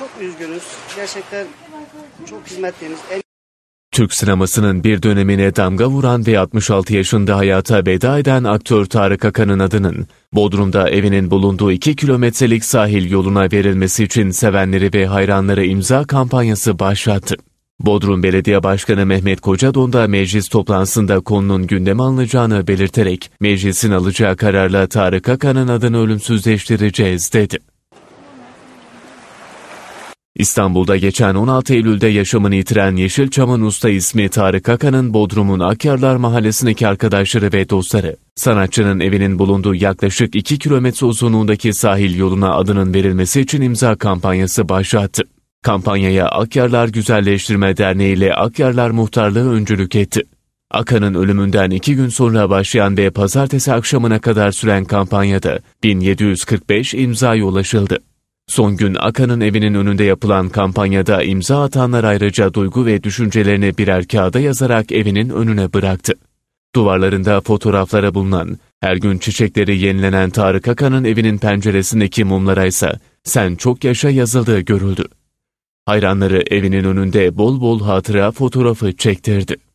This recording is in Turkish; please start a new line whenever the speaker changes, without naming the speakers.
çok üzgünüz. Gerçekten çok hizmetleriniz. Türk sinemasının bir dönemine damga vuran ve 66 yaşında hayata veda eden aktör Tarık Akan'ın adının Bodrum'da evinin bulunduğu 2 kilometrelik sahil yoluna verilmesi için sevenleri ve hayranları imza kampanyası başlattı. Bodrum Belediye Başkanı Mehmet Kocadon da meclis toplantısında konunun gündeme alınacağını belirterek meclisin alacağı kararla Tarık Akan'ın adını ölümsüzleştireceğiz dedi. İstanbul'da geçen 16 Eylül'de yaşamını yitiren Yeşilçam'ın usta ismi Tarık Akan'ın Bodrum'un Akyarlar Mahallesi'ndeki arkadaşları ve dostları, sanatçının evinin bulunduğu yaklaşık 2 kilometre uzunluğundaki sahil yoluna adının verilmesi için imza kampanyası başlattı. Kampanyaya Akyarlar Güzelleştirme Derneği ile Akyarlar Muhtarlığı öncülük etti. Akan'ın ölümünden iki gün sonra başlayan ve pazartesi akşamına kadar süren kampanyada 1745 imza ulaşıldı. Son gün Akan'ın evinin önünde yapılan kampanyada imza atanlar ayrıca duygu ve düşüncelerini birer kağıda yazarak evinin önüne bıraktı. Duvarlarında fotoğraflara bulunan, her gün çiçekleri yenilenen Tarık Akan'ın evinin penceresindeki mumlara ise sen çok yaşa yazıldığı görüldü. Hayranları evinin önünde bol bol hatıra fotoğrafı çektirdi.